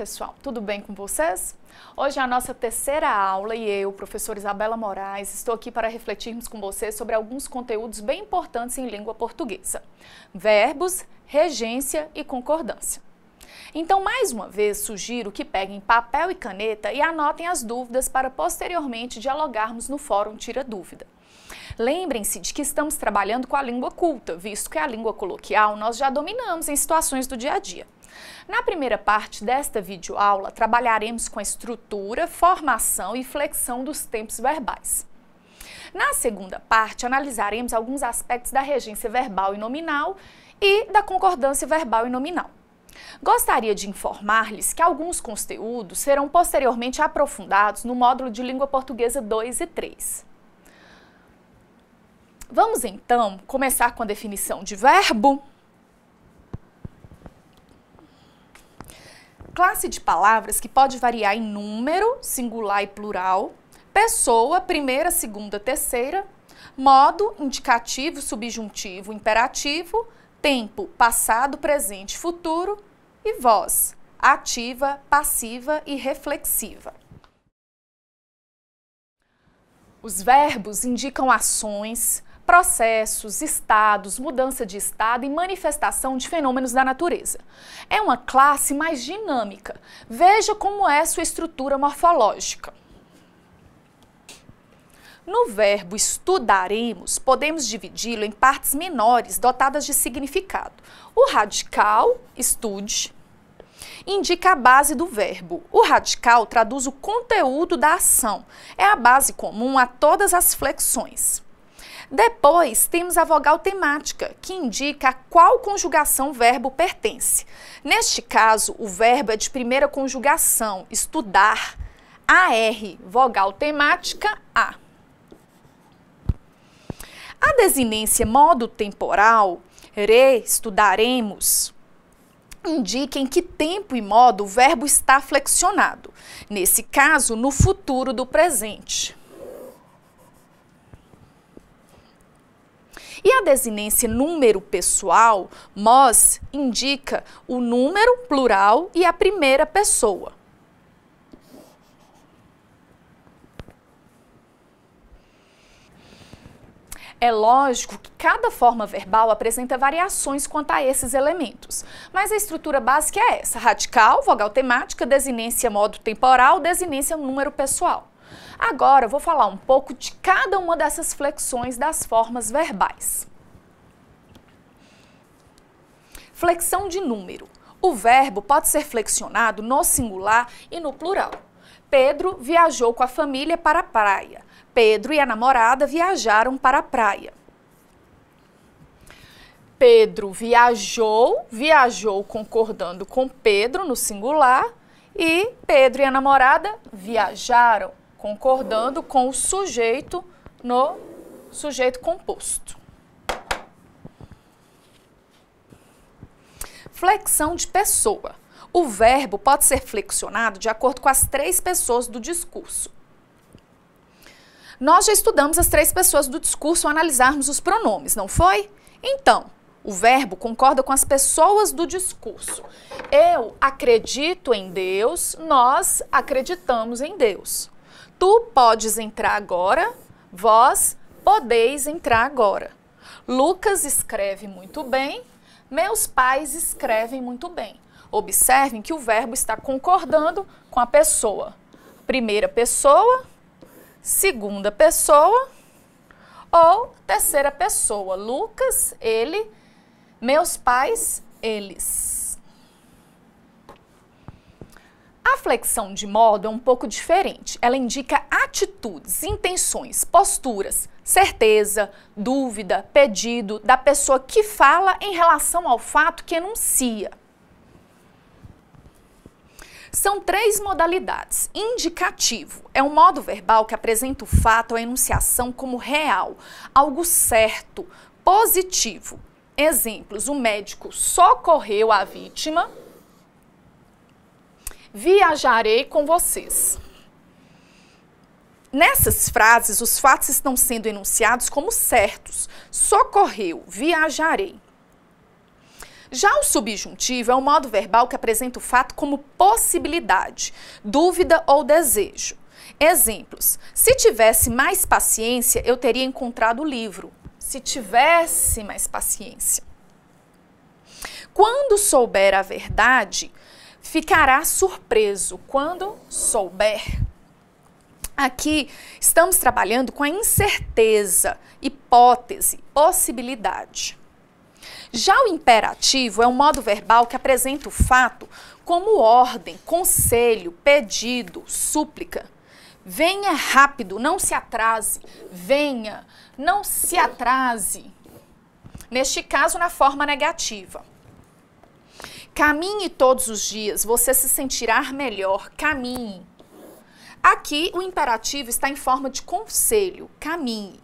pessoal, tudo bem com vocês? Hoje é a nossa terceira aula e eu, professora Isabela Moraes, estou aqui para refletirmos com vocês sobre alguns conteúdos bem importantes em língua portuguesa: verbos, regência e concordância. Então, mais uma vez, sugiro que peguem papel e caneta e anotem as dúvidas para posteriormente dialogarmos no Fórum Tira Dúvida. Lembrem-se de que estamos trabalhando com a língua culta, visto que a língua coloquial nós já dominamos em situações do dia a dia. Na primeira parte desta videoaula, trabalharemos com a estrutura, formação e flexão dos tempos verbais. Na segunda parte, analisaremos alguns aspectos da regência verbal e nominal e da concordância verbal e nominal. Gostaria de informar-lhes que alguns conteúdos serão posteriormente aprofundados no módulo de Língua Portuguesa 2 e 3. Vamos então começar com a definição de verbo. classe de palavras que pode variar em número, singular e plural, pessoa, primeira, segunda, terceira, modo, indicativo, subjuntivo, imperativo, tempo, passado, presente, futuro e voz, ativa, passiva e reflexiva. Os verbos indicam ações, processos, estados, mudança de estado e manifestação de fenômenos da natureza. É uma classe mais dinâmica. Veja como é sua estrutura morfológica. No verbo estudaremos, podemos dividi-lo em partes menores dotadas de significado. O radical, estude, indica a base do verbo. O radical traduz o conteúdo da ação. É a base comum a todas as flexões. Depois, temos a vogal temática, que indica a qual conjugação o verbo pertence. Neste caso, o verbo é de primeira conjugação, estudar, AR, vogal temática A. A desinência modo temporal, re, estudaremos, indica em que tempo e modo o verbo está flexionado. Nesse caso, no futuro do presente. E a desinência número pessoal, mós, indica o número plural e a primeira pessoa. É lógico que cada forma verbal apresenta variações quanto a esses elementos, mas a estrutura básica é essa: radical, vogal temática, desinência modo temporal, desinência número pessoal. Agora eu vou falar um pouco de cada uma dessas flexões das formas verbais. Flexão de número. O verbo pode ser flexionado no singular e no plural. Pedro viajou com a família para a praia. Pedro e a namorada viajaram para a praia. Pedro viajou, viajou concordando com Pedro no singular e Pedro e a namorada viajaram concordando com o sujeito no sujeito composto. Flexão de pessoa. O verbo pode ser flexionado de acordo com as três pessoas do discurso. Nós já estudamos as três pessoas do discurso ao analisarmos os pronomes, não foi? Então, o verbo concorda com as pessoas do discurso. Eu acredito em Deus, nós acreditamos em Deus. Tu podes entrar agora, vós podeis entrar agora. Lucas escreve muito bem, meus pais escrevem muito bem. Observem que o verbo está concordando com a pessoa. Primeira pessoa, segunda pessoa ou terceira pessoa. Lucas, ele, meus pais, eles. A flexão de modo é um pouco diferente. Ela indica atitudes, intenções, posturas, certeza, dúvida, pedido da pessoa que fala em relação ao fato que enuncia. São três modalidades. Indicativo é um modo verbal que apresenta o fato ou a enunciação como real, algo certo, positivo. Exemplos: o médico socorreu a vítima viajarei com vocês. Nessas frases, os fatos estão sendo enunciados como certos. Socorreu, viajarei. Já o subjuntivo é um modo verbal que apresenta o fato como possibilidade, dúvida ou desejo. Exemplos: se tivesse mais paciência, eu teria encontrado o livro. Se tivesse mais paciência. Quando souber a verdade, ficará surpreso quando souber. Aqui estamos trabalhando com a incerteza, hipótese, possibilidade. Já o imperativo é um modo verbal que apresenta o fato como ordem, conselho, pedido, súplica. Venha rápido, não se atrase. Venha, não se atrase. Neste caso, na forma negativa. Caminhe todos os dias, você se sentirá melhor. Caminhe. Aqui o imperativo está em forma de conselho, caminhe.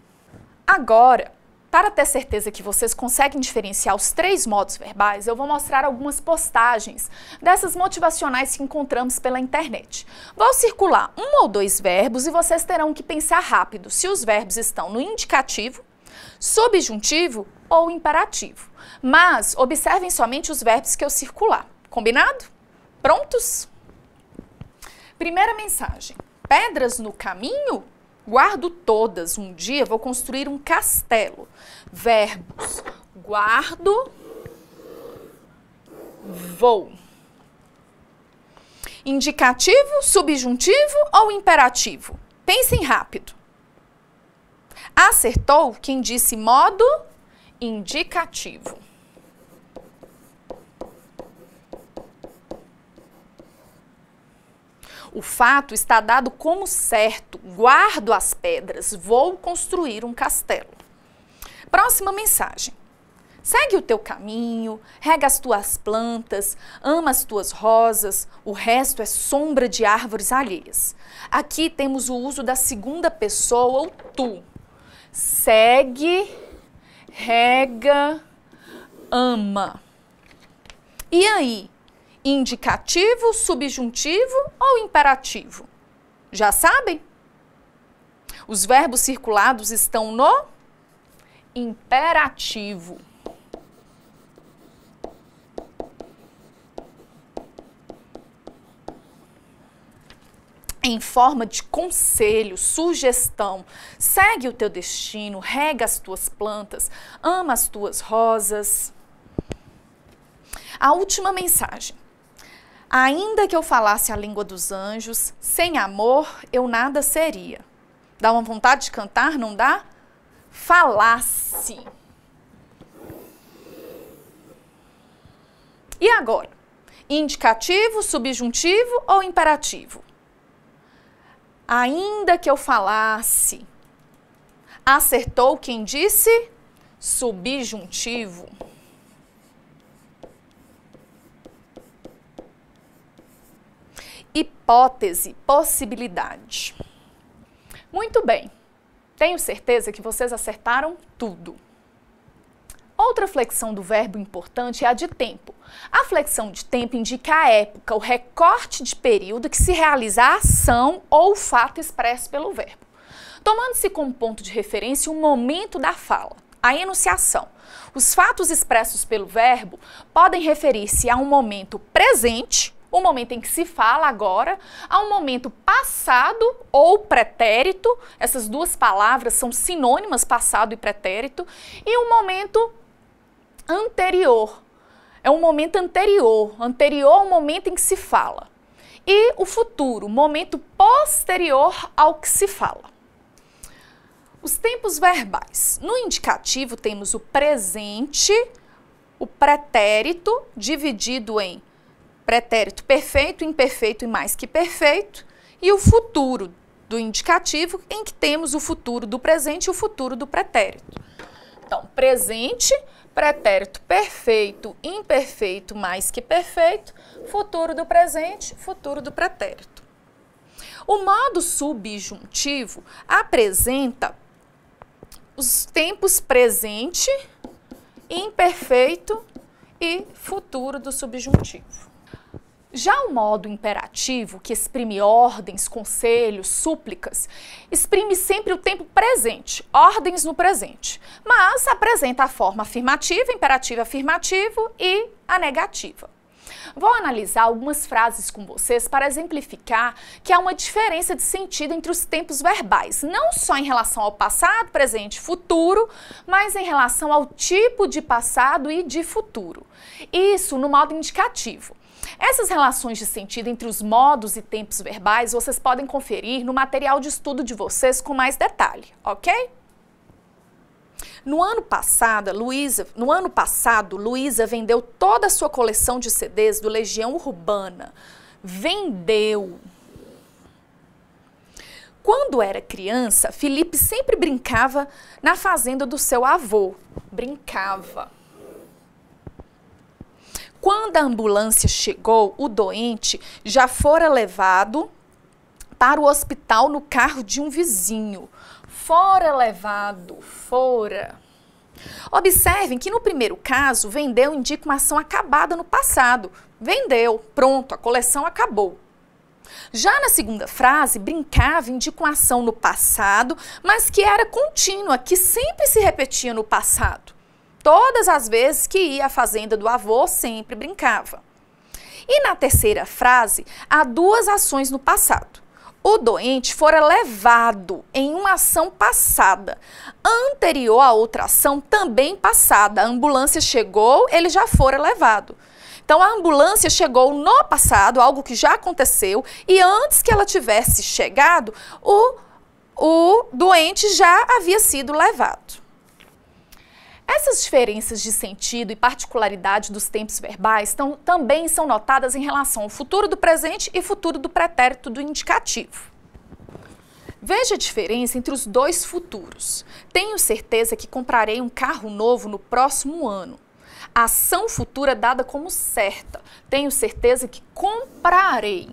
Agora, para ter certeza que vocês conseguem diferenciar os três modos verbais, eu vou mostrar algumas postagens dessas motivacionais que encontramos pela internet. Vou circular um ou dois verbos e vocês terão que pensar rápido se os verbos estão no indicativo, subjuntivo ou imperativo. Mas observem somente os verbos que eu circular. Combinado? Prontos? Primeira mensagem. Pedras no caminho? Guardo todas. Um dia vou construir um castelo. Verbos. Guardo. Vou. Indicativo, subjuntivo ou imperativo? Pensem rápido. Acertou quem disse modo indicativo. O fato está dado como certo. Guardo as pedras, vou construir um castelo. Próxima mensagem. Segue o teu caminho, rega as tuas plantas, ama as tuas rosas, o resto é sombra de árvores alheias. Aqui temos o uso da segunda pessoa, o tu. Segue, rega, ama. E aí, indicativo, subjuntivo ou imperativo? Já sabem? Os verbos circulados estão no imperativo. em forma de conselho, sugestão. Segue o teu destino, rega as tuas plantas, ama as tuas rosas. A última mensagem. Ainda que eu falasse a língua dos anjos, sem amor eu nada seria. Dá uma vontade de cantar, não dá? Falasse. E agora? Indicativo, subjuntivo ou imperativo? Ainda que eu falasse. Acertou quem disse? Subjuntivo. hipótese, possibilidade. Muito bem, tenho certeza que vocês acertaram tudo. Outra flexão do verbo importante é a de tempo. A flexão de tempo indica a época, o recorte de período que se realiza a ação ou o fato expresso pelo verbo, tomando-se como ponto de referência o momento da fala, a enunciação. Os fatos expressos pelo verbo podem referir-se a um momento presente o momento em que se fala agora, a um momento passado ou pretérito, essas duas palavras são sinônimas, passado e pretérito, e um momento anterior. É um momento anterior, anterior ao momento em que se fala. E o futuro, momento posterior ao que se fala. Os tempos verbais. No indicativo temos o presente, o pretérito, dividido em pretérito perfeito, imperfeito e mais que perfeito, e o futuro do indicativo, em que temos o futuro do presente e o futuro do pretérito. Então, presente, pretérito perfeito, imperfeito, mais que perfeito, futuro do presente, futuro do pretérito. O modo subjuntivo apresenta os tempos presente, imperfeito e futuro do subjuntivo. Já o modo imperativo, que exprime ordens, conselhos, súplicas, exprime sempre o tempo presente, ordens no presente, mas apresenta a forma afirmativa, imperativo afirmativo e a negativa. Vou analisar algumas frases com vocês para exemplificar que há uma diferença de sentido entre os tempos verbais, não só em relação ao passado, presente e futuro, mas em relação ao tipo de passado e de futuro. Isso no modo indicativo. Essas relações de sentido entre os modos e tempos verbais vocês podem conferir no material de estudo de vocês com mais detalhe, ok? No ano passado, Luísa, no ano passado, Luísa vendeu toda a sua coleção de CDs do Legião Urbana. Vendeu. Quando era criança, Felipe sempre brincava na fazenda do seu avô. Brincava. Quando a ambulância chegou, o doente já fora levado para o hospital no carro de um vizinho. Fora levado, fora. Observem que no primeiro caso, vendeu indica uma ação acabada no passado. Vendeu, pronto, a coleção acabou. Já na segunda frase, brincava indica uma ação no passado, mas que era contínua, que sempre se repetia no passado todas as vezes que ia à fazenda do avô, sempre brincava. E na terceira frase, há duas ações no passado. O doente fora levado em uma ação passada, anterior à outra ação também passada. A ambulância chegou, ele já fora levado. Então a ambulância chegou no passado, algo que já aconteceu, e antes que ela tivesse chegado, o, o doente já havia sido levado. Essas diferenças de sentido e particularidade dos tempos verbais tão, também são notadas em relação ao futuro do presente e futuro do pretérito do indicativo. Veja a diferença entre os dois futuros. Tenho certeza que comprarei um carro novo no próximo ano. A ação futura é dada como certa. Tenho certeza que comprarei.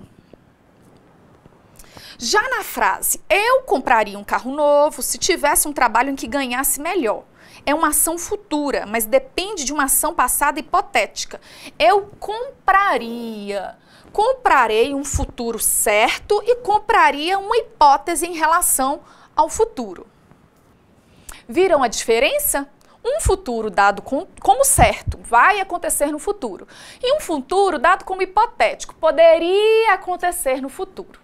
Já na frase, eu compraria um carro novo se tivesse um trabalho em que ganhasse melhor é uma ação futura, mas depende de uma ação passada hipotética. Eu compraria. Comprarei um futuro certo e compraria uma hipótese em relação ao futuro. Viram a diferença? Um futuro dado como certo, vai acontecer no futuro, e um futuro dado como hipotético, poderia acontecer no futuro.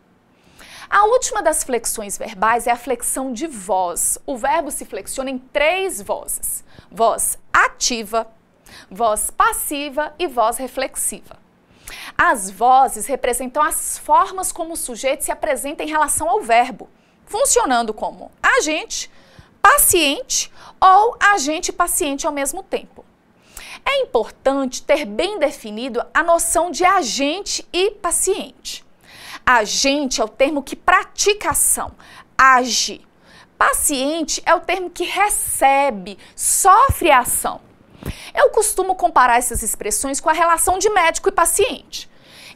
A última das flexões verbais é a flexão de voz. O verbo se flexiona em três vozes: voz ativa, voz passiva e voz reflexiva. As vozes representam as formas como o sujeito se apresenta em relação ao verbo, funcionando como agente, paciente ou agente paciente ao mesmo tempo. É importante ter bem definido a noção de agente e paciente. Agente é o termo que pratica ação, age. Paciente é o termo que recebe, sofre a ação. Eu costumo comparar essas expressões com a relação de médico e paciente.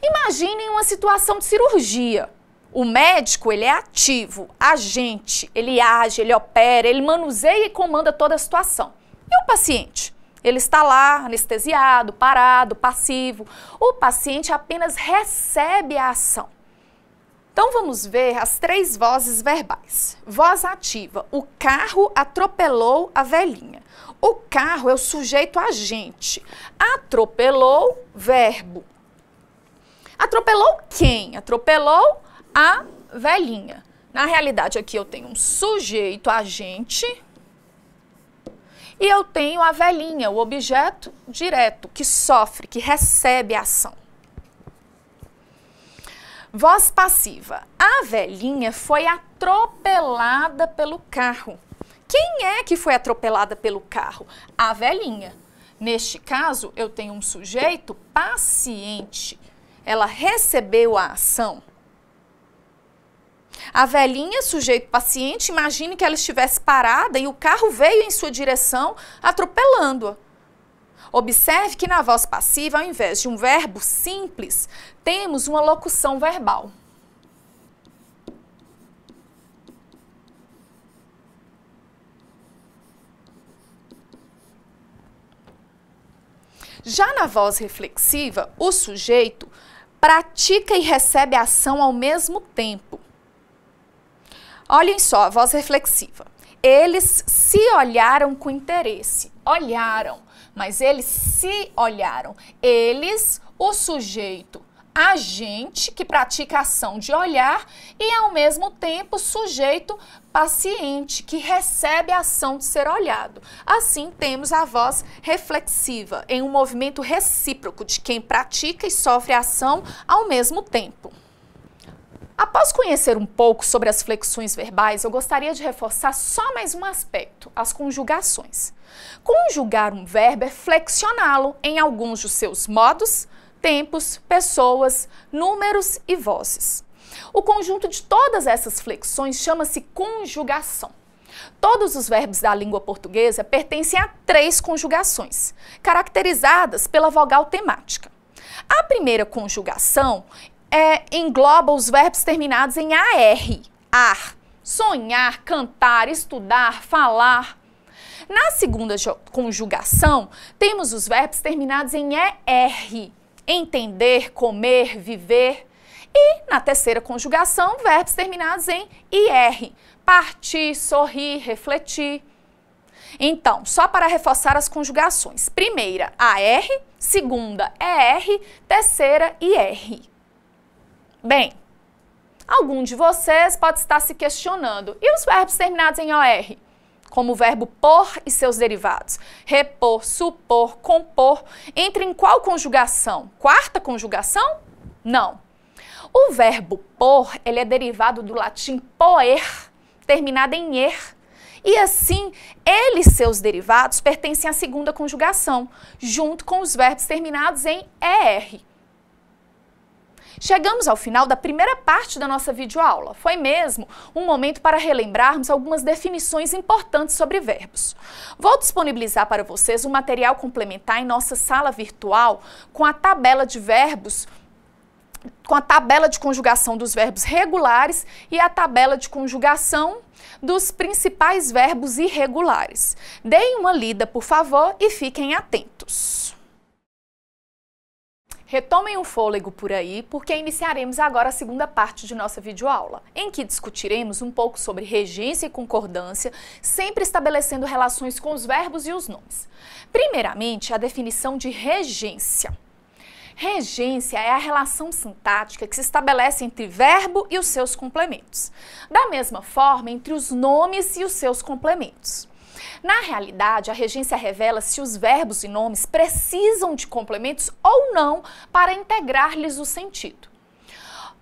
Imaginem uma situação de cirurgia. O médico, ele é ativo, agente, ele age, ele opera, ele manuseia e comanda toda a situação. E o paciente? Ele está lá, anestesiado, parado, passivo. O paciente apenas recebe a ação. Então vamos ver as três vozes verbais. Voz ativa: o carro atropelou a velhinha. O carro é o sujeito agente. Atropelou, verbo. Atropelou quem? Atropelou a velhinha. Na realidade, aqui eu tenho um sujeito agente e eu tenho a velhinha, o objeto direto, que sofre, que recebe a ação. Voz passiva. A velhinha foi atropelada pelo carro. Quem é que foi atropelada pelo carro? A velhinha. Neste caso, eu tenho um sujeito paciente. Ela recebeu a ação. A velhinha, sujeito paciente, imagine que ela estivesse parada e o carro veio em sua direção, atropelando-a. Observe que na voz passiva, ao invés de um verbo simples, temos uma locução verbal. Já na voz reflexiva, o sujeito pratica e recebe a ação ao mesmo tempo. Olhem só a voz reflexiva. Eles se olharam com interesse. Olharam mas eles se olharam. Eles, o sujeito a gente que pratica a ação de olhar e, ao mesmo tempo, sujeito paciente que recebe a ação de ser olhado. Assim, temos a voz reflexiva, em um movimento recíproco de quem pratica e sofre a ação ao mesmo tempo. Após conhecer um pouco sobre as flexões verbais, eu gostaria de reforçar só mais um aspecto: as conjugações. Conjugar um verbo é flexioná-lo em alguns de seus modos, tempos, pessoas, números e vozes. O conjunto de todas essas flexões chama-se conjugação. Todos os verbos da língua portuguesa pertencem a três conjugações, caracterizadas pela vogal temática. A primeira conjugação é, engloba os verbos terminados em AR, ar, sonhar, cantar, estudar, falar. Na segunda conjugação, temos os verbos terminados em ER, entender, comer, viver. E na terceira conjugação, verbos terminados em IR, partir, sorrir, refletir. Então, só para reforçar as conjugações: primeira, AR, segunda, ER, terceira, IR. Bem, algum de vocês pode estar se questionando: e os verbos terminados em OR? Como o verbo "por" e seus derivados. Repor, supor, compor. Entra em qual conjugação? Quarta conjugação? Não. O verbo "por" ele é derivado do latim poer, terminado em er. E assim, ele e seus derivados pertencem à segunda conjugação, junto com os verbos terminados em er. Chegamos ao final da primeira parte da nossa videoaula. Foi mesmo um momento para relembrarmos algumas definições importantes sobre verbos. Vou disponibilizar para vocês um material complementar em nossa sala virtual com a tabela de verbos com a tabela de conjugação dos verbos regulares e a tabela de conjugação dos principais verbos irregulares. Deem uma lida, por favor, e fiquem atentos. Retomem o fôlego por aí, porque iniciaremos agora a segunda parte de nossa videoaula, em que discutiremos um pouco sobre regência e concordância, sempre estabelecendo relações com os verbos e os nomes. Primeiramente, a definição de regência. Regência é a relação sintática que se estabelece entre verbo e os seus complementos, da mesma forma entre os nomes e os seus complementos. Na realidade, a regência revela se os verbos e nomes precisam de complementos ou não para integrar-lhes o sentido.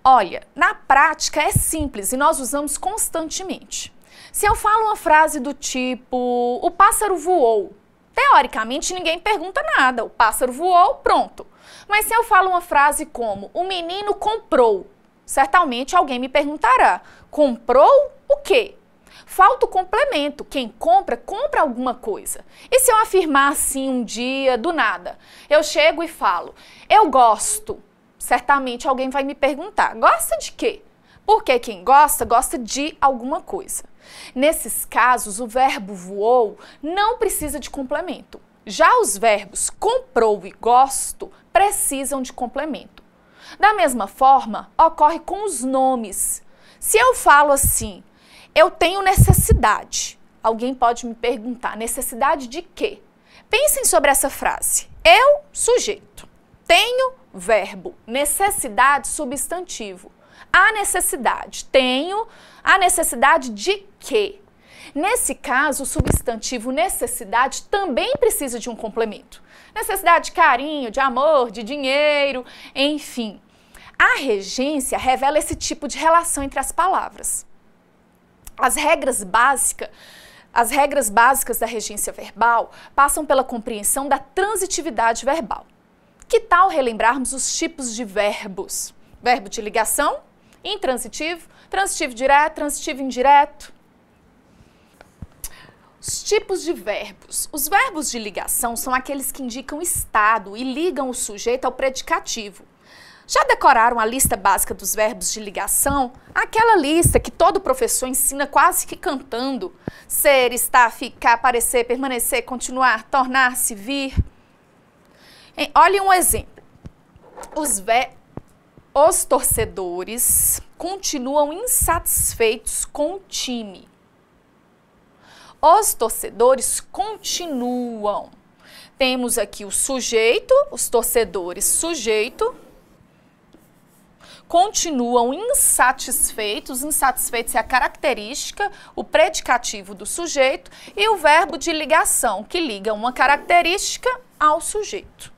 Olha, na prática é simples e nós usamos constantemente. Se eu falo uma frase do tipo: o pássaro voou, teoricamente ninguém pergunta nada, o pássaro voou, pronto. Mas se eu falo uma frase como: o menino comprou, certamente alguém me perguntará: comprou o quê? falta o complemento. Quem compra, compra alguma coisa. E se eu afirmar assim um dia, do nada, eu chego e falo, eu gosto, certamente alguém vai me perguntar, gosta de quê? Porque quem gosta, gosta de alguma coisa. Nesses casos, o verbo voou não precisa de complemento. Já os verbos comprou e gosto precisam de complemento. Da mesma forma, ocorre com os nomes. Se eu falo assim, eu tenho necessidade. Alguém pode me perguntar, necessidade de quê? Pensem sobre essa frase. Eu, sujeito. Tenho, verbo. Necessidade, substantivo. A necessidade. Tenho. A necessidade de quê? Nesse caso, o substantivo necessidade também precisa de um complemento. Necessidade de carinho, de amor, de dinheiro, enfim. A regência revela esse tipo de relação entre as palavras. As regras básicas as regras básicas da regência verbal passam pela compreensão da transitividade verbal. Que tal relembrarmos os tipos de verbos? Verbo de ligação, intransitivo, transitivo direto, transitivo indireto. Os tipos de verbos. Os verbos de ligação são aqueles que indicam estado e ligam o sujeito ao predicativo. Já decoraram a lista básica dos verbos de ligação? Aquela lista que todo professor ensina quase que cantando: ser, estar, ficar, parecer, permanecer, continuar, tornar-se, vir. Olhe um exemplo. Os, Os torcedores continuam insatisfeitos com o time. Os torcedores continuam. Temos aqui o sujeito, os torcedores, sujeito, continuam insatisfeitos, insatisfeitos é a característica, o predicativo do sujeito e o verbo de ligação, que liga uma característica ao sujeito.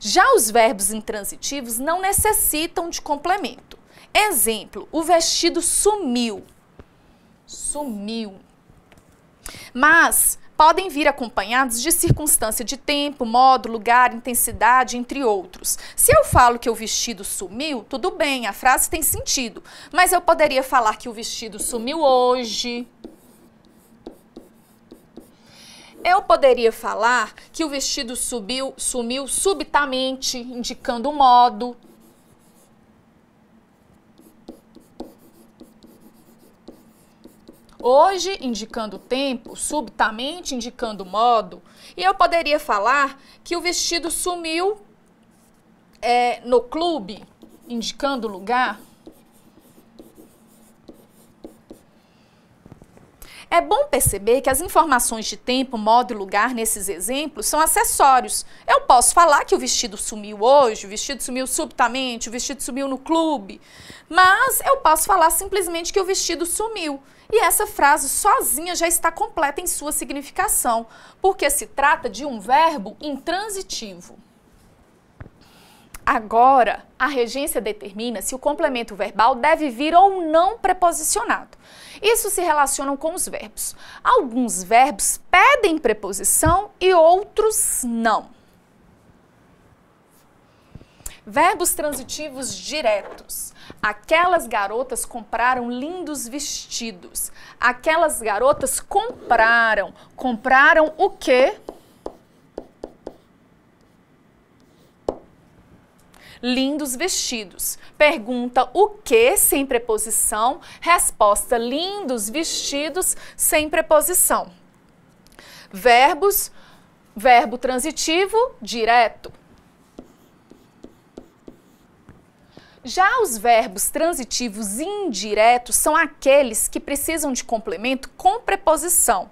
Já os verbos intransitivos não necessitam de complemento. Exemplo, o vestido sumiu. Sumiu. Mas podem vir acompanhados de circunstância de tempo, modo, lugar, intensidade, entre outros. Se eu falo que o vestido sumiu, tudo bem, a frase tem sentido, mas eu poderia falar que o vestido sumiu hoje. Eu poderia falar que o vestido subiu, sumiu subitamente, indicando o modo. Hoje, indicando tempo, subitamente indicando modo, e eu poderia falar que o vestido sumiu é, no clube, indicando lugar, É bom perceber que as informações de tempo, modo e lugar nesses exemplos são acessórios. Eu posso falar que o vestido sumiu hoje, o vestido sumiu subitamente, o vestido sumiu no clube, mas eu posso falar simplesmente que o vestido sumiu. E essa frase sozinha já está completa em sua significação, porque se trata de um verbo intransitivo. Agora, a regência determina se o complemento verbal deve vir ou não preposicionado. Isso se relaciona com os verbos. Alguns verbos pedem preposição e outros não. Verbos transitivos diretos. Aquelas garotas compraram lindos vestidos. Aquelas garotas compraram. Compraram o quê? lindos vestidos. Pergunta o que sem preposição, resposta lindos vestidos sem preposição. Verbos, verbo transitivo direto. Já os verbos transitivos indiretos são aqueles que precisam de complemento com preposição.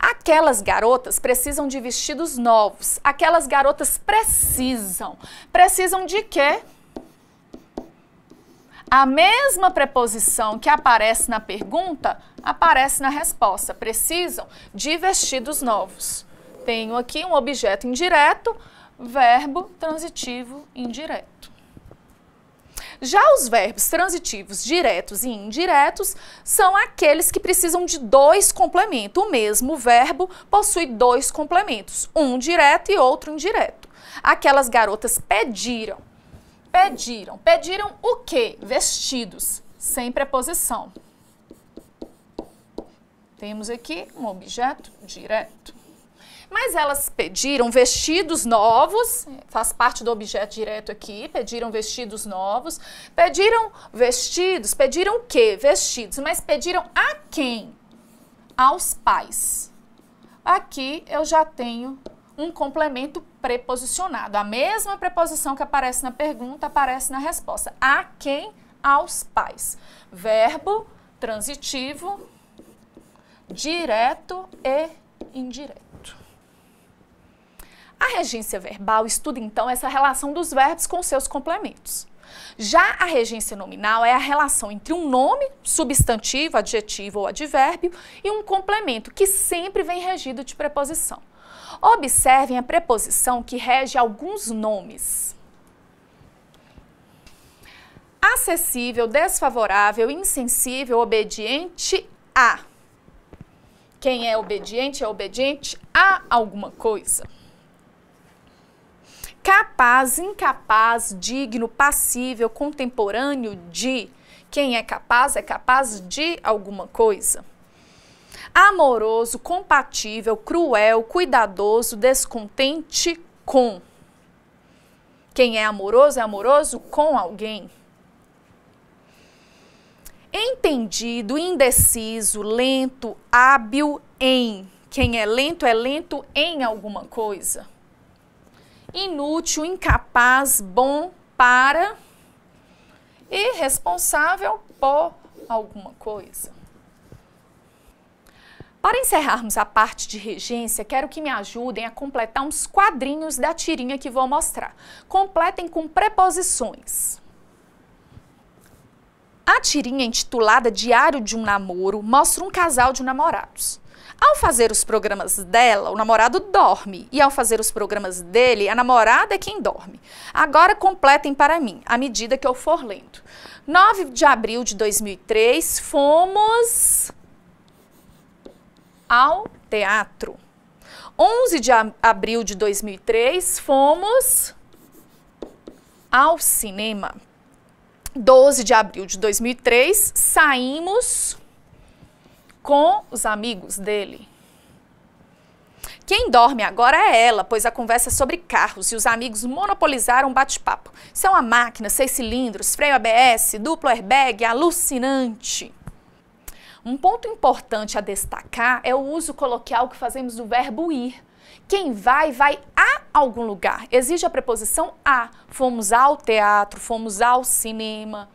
Aquelas garotas precisam de vestidos novos. Aquelas garotas precisam. Precisam de quê? A mesma preposição que aparece na pergunta aparece na resposta. Precisam de vestidos novos. Tenho aqui um objeto indireto, verbo transitivo indireto. Já os verbos transitivos diretos e indiretos são aqueles que precisam de dois complementos. O mesmo verbo possui dois complementos, um direto e outro indireto. Aquelas garotas pediram. Pediram. Pediram o quê? Vestidos, sem preposição. Temos aqui um objeto direto. Mas elas pediram vestidos novos, faz parte do objeto direto aqui, pediram vestidos novos. Pediram vestidos, pediram o quê? Vestidos, mas pediram a quem? Aos pais. Aqui eu já tenho um complemento preposicionado. A mesma preposição que aparece na pergunta aparece na resposta. A quem? Aos pais. Verbo transitivo, direto e indireto. A regência verbal estuda então essa relação dos verbos com seus complementos. Já a regência nominal é a relação entre um nome, substantivo, adjetivo ou advérbio, e um complemento, que sempre vem regido de preposição. Observem a preposição que rege alguns nomes. Acessível, desfavorável, insensível, obediente a. Quem é obediente é obediente a alguma coisa capaz, incapaz, digno, passível, contemporâneo de. Quem é capaz é capaz de alguma coisa. Amoroso, compatível, cruel, cuidadoso, descontente com. Quem é amoroso é amoroso com alguém. Entendido, indeciso, lento, hábil em. Quem é lento é lento em alguma coisa inútil, incapaz, bom para e responsável por alguma coisa. Para encerrarmos a parte de regência, quero que me ajudem a completar uns quadrinhos da tirinha que vou mostrar. Completem com preposições. A tirinha intitulada Diário de um Namoro mostra um casal de namorados. Ao fazer os programas dela, o namorado dorme. E ao fazer os programas dele, a namorada é quem dorme. Agora completem para mim, à medida que eu for lendo. 9 de abril de 2003, fomos ao teatro. 11 de abril de 2003, fomos ao cinema. 12 de abril de 2003, saímos com os amigos dele. Quem dorme agora é ela, pois a conversa é sobre carros e os amigos monopolizaram o bate-papo. São a máquina, seis cilindros, freio ABS, duplo airbag, alucinante. Um ponto importante a destacar é o uso coloquial que fazemos do verbo ir. Quem vai, vai a algum lugar. Exige a preposição a. Fomos ao teatro, fomos ao cinema.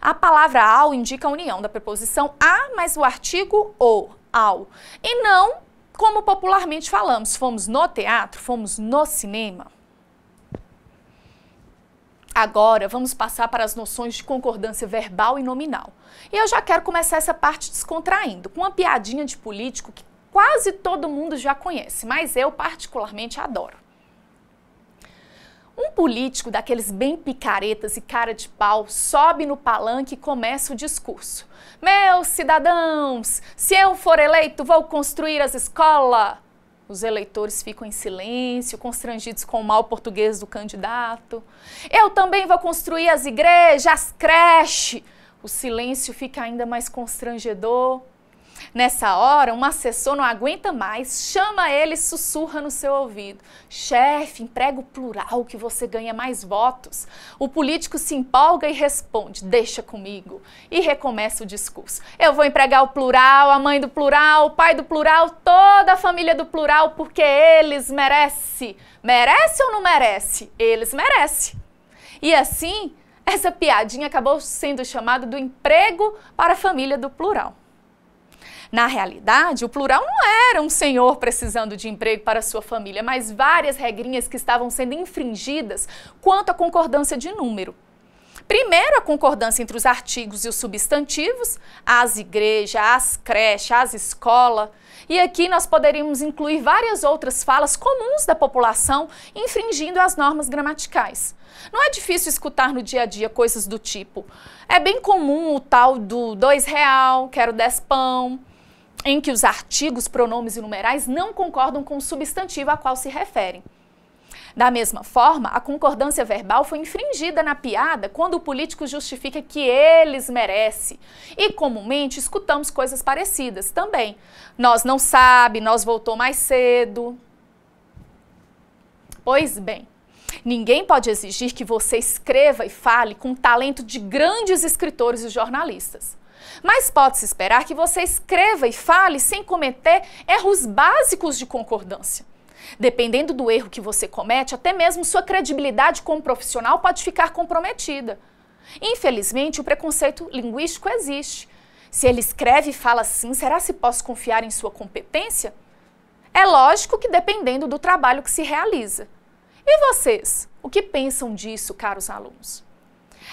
A palavra ao indica a união da preposição a mais o artigo o, ao. E não como popularmente falamos, fomos no teatro, fomos no cinema. Agora vamos passar para as noções de concordância verbal e nominal. E eu já quero começar essa parte descontraindo, com uma piadinha de político que quase todo mundo já conhece, mas eu particularmente adoro. Um político daqueles bem picaretas e cara de pau sobe no palanque e começa o discurso. Meus cidadãos, se eu for eleito, vou construir as escolas. Os eleitores ficam em silêncio, constrangidos com o mal português do candidato. Eu também vou construir as igrejas, as creches. O silêncio fica ainda mais constrangedor. Nessa hora, um assessor não aguenta mais, chama ele e sussurra no seu ouvido. Chefe, emprego plural que você ganha mais votos. O político se empolga e responde, deixa comigo. E recomeça o discurso. Eu vou empregar o plural, a mãe do plural, o pai do plural, toda a família do plural, porque eles merecem. Merece ou não merece? Eles merecem. E assim, essa piadinha acabou sendo chamada do emprego para a família do plural. Na realidade, o plural não era um senhor precisando de emprego para sua família, mas várias regrinhas que estavam sendo infringidas quanto à concordância de número. Primeiro, a concordância entre os artigos e os substantivos, as igrejas, as creches, as escolas. E aqui nós poderíamos incluir várias outras falas comuns da população infringindo as normas gramaticais. Não é difícil escutar no dia a dia coisas do tipo. É bem comum o tal do dois real, quero dez pão em que os artigos, pronomes e numerais não concordam com o substantivo a qual se referem. Da mesma forma, a concordância verbal foi infringida na piada quando o político justifica que eles merece. E comumente escutamos coisas parecidas também. Nós não sabe, nós voltou mais cedo. Pois bem, Ninguém pode exigir que você escreva e fale com o talento de grandes escritores e jornalistas. Mas pode-se esperar que você escreva e fale sem cometer erros básicos de concordância. Dependendo do erro que você comete, até mesmo sua credibilidade como profissional pode ficar comprometida. Infelizmente, o preconceito linguístico existe. Se ele escreve e fala assim, será se posso confiar em sua competência? É lógico que dependendo do trabalho que se realiza. E vocês, o que pensam disso, caros alunos?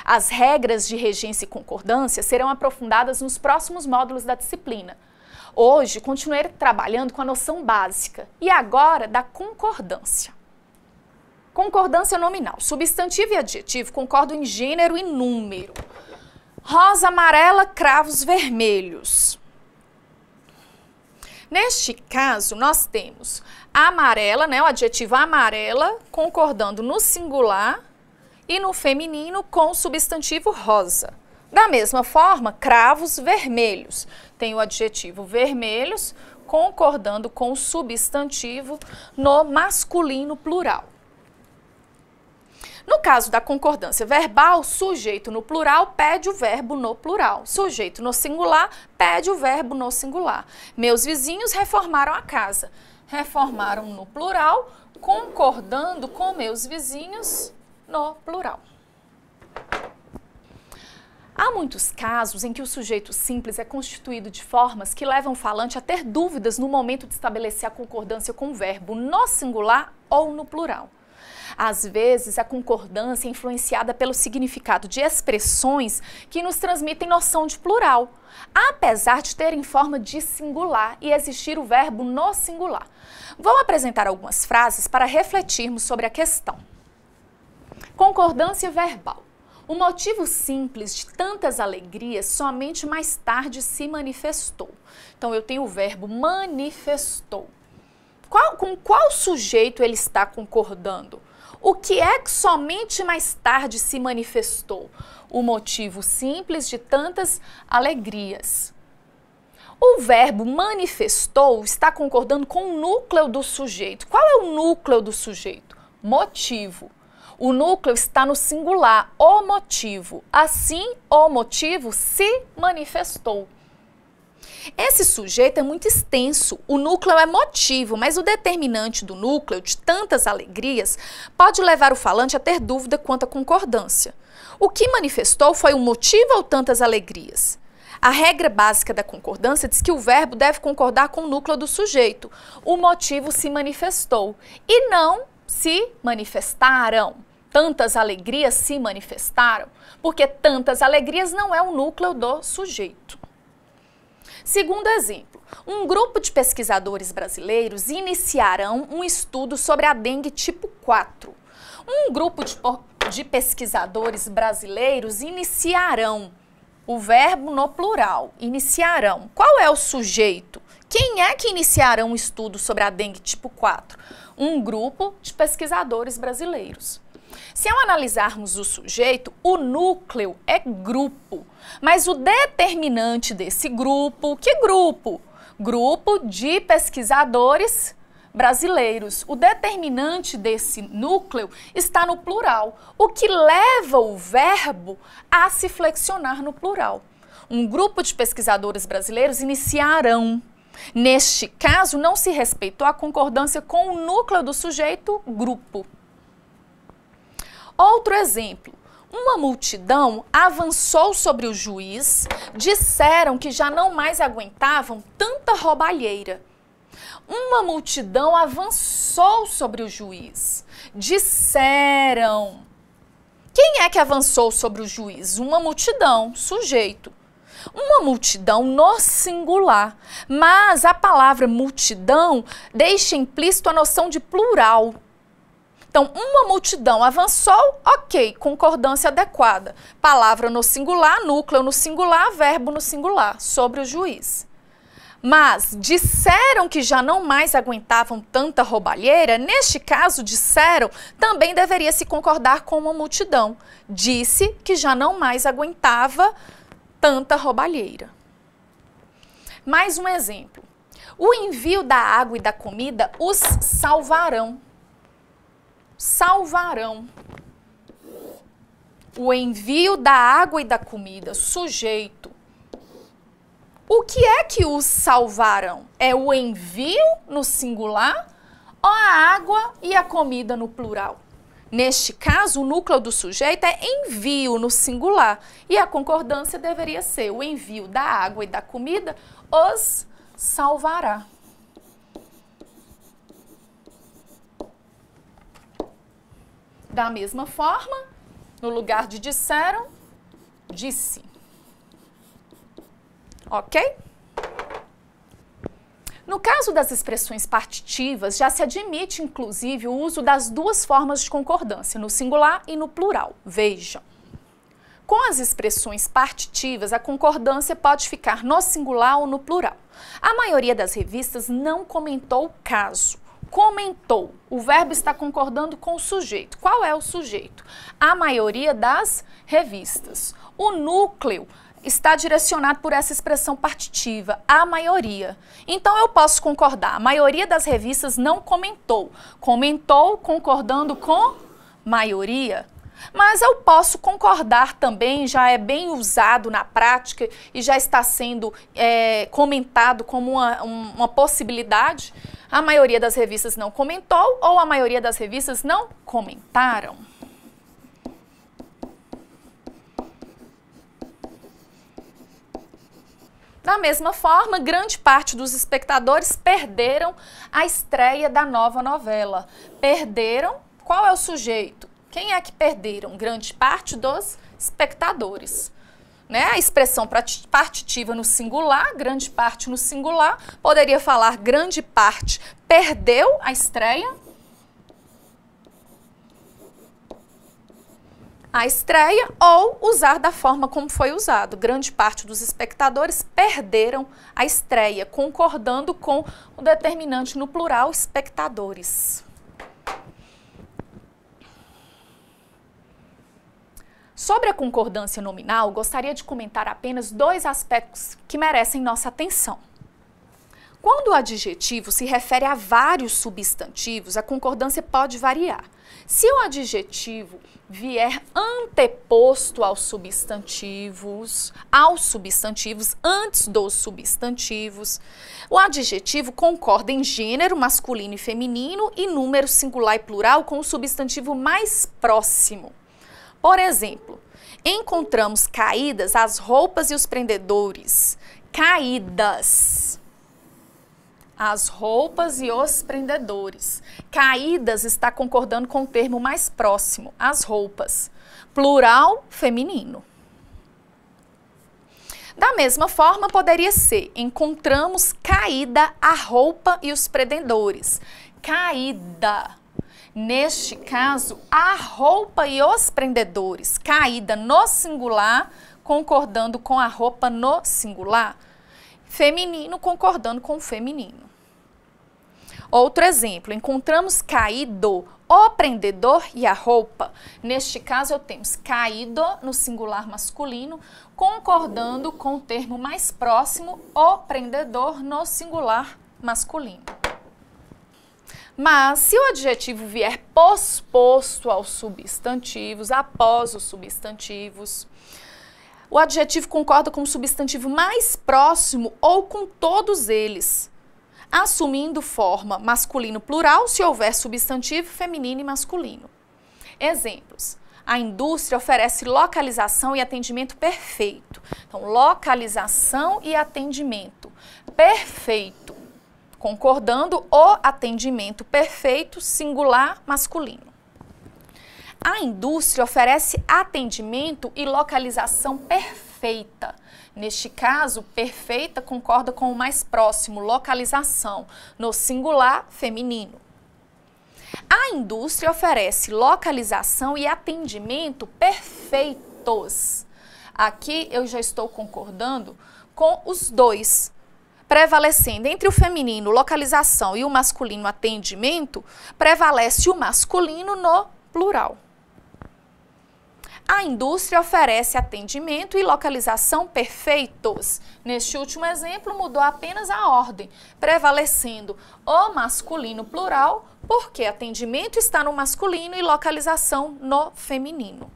As regras de regência e concordância serão aprofundadas nos próximos módulos da disciplina. Hoje, continuei trabalhando com a noção básica e agora da concordância. Concordância nominal. Substantivo e adjetivo concordam em gênero e número. Rosa, amarela, cravos vermelhos. Neste caso, nós temos amarela, né, o adjetivo amarela, concordando no singular e no feminino com o substantivo rosa. Da mesma forma, cravos vermelhos. Tem o adjetivo vermelhos, concordando com o substantivo no masculino plural. No caso da concordância verbal, sujeito no plural pede o verbo no plural. Sujeito no singular pede o verbo no singular. Meus vizinhos reformaram a casa. Reformaram no plural, concordando com meus vizinhos no plural. Há muitos casos em que o sujeito simples é constituído de formas que levam o falante a ter dúvidas no momento de estabelecer a concordância com o verbo no singular ou no plural. Às vezes, a concordância é influenciada pelo significado de expressões que nos transmitem noção de plural, apesar de terem forma de singular e existir o verbo no singular. Vou apresentar algumas frases para refletirmos sobre a questão. Concordância verbal. O motivo simples de tantas alegrias somente mais tarde se manifestou. Então eu tenho o verbo manifestou. Qual, com qual sujeito ele está concordando? O que é que somente mais tarde se manifestou? O motivo simples de tantas alegrias. O verbo manifestou está concordando com o núcleo do sujeito. Qual é o núcleo do sujeito? Motivo. O núcleo está no singular, o motivo. Assim, o motivo se manifestou. Esse sujeito é muito extenso. O núcleo é motivo, mas o determinante do núcleo, de tantas alegrias, pode levar o falante a ter dúvida quanto à concordância. O que manifestou foi o um motivo ou tantas alegrias? A regra básica da concordância diz que o verbo deve concordar com o núcleo do sujeito. O motivo se manifestou e não se manifestaram. Tantas alegrias se manifestaram, porque tantas alegrias não é o núcleo do sujeito. Segundo exemplo, um grupo de pesquisadores brasileiros iniciarão um estudo sobre a dengue tipo 4. Um grupo de, de pesquisadores brasileiros iniciarão o verbo no plural, iniciarão. Qual é o sujeito? Quem é que iniciarão um estudo sobre a dengue tipo 4? um grupo de pesquisadores brasileiros. Se ao analisarmos o sujeito, o núcleo é grupo, mas o determinante desse grupo, que grupo? Grupo de pesquisadores brasileiros. O determinante desse núcleo está no plural, o que leva o verbo a se flexionar no plural. Um grupo de pesquisadores brasileiros iniciarão Neste caso, não se respeitou a concordância com o núcleo do sujeito grupo. Outro exemplo. Uma multidão avançou sobre o juiz, disseram que já não mais aguentavam tanta roubalheira. Uma multidão avançou sobre o juiz, disseram. Quem é que avançou sobre o juiz? Uma multidão, sujeito uma multidão no singular. Mas a palavra multidão deixa implícito a noção de plural. Então, uma multidão avançou, ok, concordância adequada. Palavra no singular, núcleo no singular, verbo no singular, sobre o juiz. Mas disseram que já não mais aguentavam tanta roubalheira, neste caso, disseram, também deveria se concordar com uma multidão. Disse que já não mais aguentava tanta roubalheira. Mais um exemplo. O envio da água e da comida os salvarão. Salvarão. O envio da água e da comida, sujeito. O que é que os salvarão? É o envio no singular ou a água e a comida no plural? Neste caso, o núcleo do sujeito é envio no singular e a concordância deveria ser o envio da água e da comida os salvará. Da mesma forma, no lugar de disseram, disse. Ok? No caso das expressões partitivas, já se admite, inclusive, o uso das duas formas de concordância, no singular e no plural. Vejam. Com as expressões partitivas, a concordância pode ficar no singular ou no plural. A maioria das revistas não comentou o caso. Comentou. O verbo está concordando com o sujeito. Qual é o sujeito? A maioria das revistas. O núcleo está direcionado por essa expressão partitiva, a maioria. Então eu posso concordar, a maioria das revistas não comentou. Comentou concordando com maioria. Mas eu posso concordar também, já é bem usado na prática e já está sendo é, comentado como uma, uma possibilidade. A maioria das revistas não comentou ou a maioria das revistas não comentaram. Da mesma forma, grande parte dos espectadores perderam a estreia da nova novela. Perderam. Qual é o sujeito? Quem é que perderam? Grande parte dos espectadores. Né? A expressão partitiva no singular, grande parte no singular, poderia falar grande parte perdeu a estreia a estreia ou usar da forma como foi usado. Grande parte dos espectadores perderam a estreia, concordando com o determinante no plural espectadores. Sobre a concordância nominal, gostaria de comentar apenas dois aspectos que merecem nossa atenção. Quando o adjetivo se refere a vários substantivos, a concordância pode variar. Se o adjetivo vier anteposto aos substantivos, aos substantivos, antes dos substantivos, o adjetivo concorda em gênero masculino e feminino e número singular e plural com o substantivo mais próximo. Por exemplo, encontramos caídas as roupas e os prendedores. Caídas as roupas e os prendedores. Caídas está concordando com o termo mais próximo, as roupas. Plural feminino. Da mesma forma, poderia ser: encontramos caída a roupa e os prendedores. Caída. Neste caso, a roupa e os prendedores. Caída no singular, concordando com a roupa no singular feminino concordando com o feminino. Outro exemplo, encontramos caído, o prendedor e a roupa. Neste caso, eu temos caído no singular masculino, concordando com o termo mais próximo, o prendedor, no singular masculino. Mas, se o adjetivo vier posposto aos substantivos, após os substantivos, o adjetivo concorda com o substantivo mais próximo ou com todos eles, assumindo forma masculino plural se houver substantivo feminino e masculino. Exemplos. A indústria oferece localização e atendimento perfeito. Então, localização e atendimento perfeito. Concordando, o atendimento perfeito, singular, masculino. A indústria oferece atendimento e localização perfeita. Neste caso, perfeita concorda com o mais próximo, localização, no singular feminino. A indústria oferece localização e atendimento perfeitos. Aqui eu já estou concordando com os dois, prevalecendo entre o feminino localização e o masculino atendimento, prevalece o masculino no plural. A indústria oferece atendimento e localização perfeitos. Neste último exemplo, mudou apenas a ordem, prevalecendo o masculino plural, porque atendimento está no masculino e localização no feminino.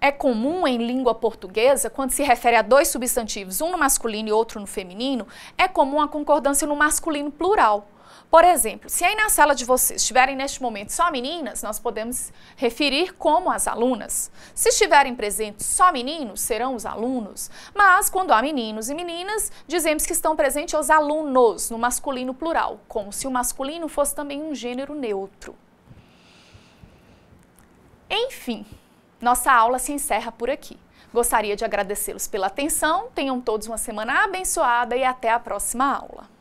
É comum em língua portuguesa, quando se refere a dois substantivos, um no masculino e outro no feminino, é comum a concordância no masculino plural. Por exemplo, se aí na sala de vocês estiverem neste momento só meninas, nós podemos referir como as alunas. Se estiverem presentes só meninos, serão os alunos. Mas quando há meninos e meninas, dizemos que estão presentes os alunos, no masculino plural, como se o masculino fosse também um gênero neutro. Enfim, nossa aula se encerra por aqui. Gostaria de agradecê-los pela atenção, tenham todos uma semana abençoada e até a próxima aula.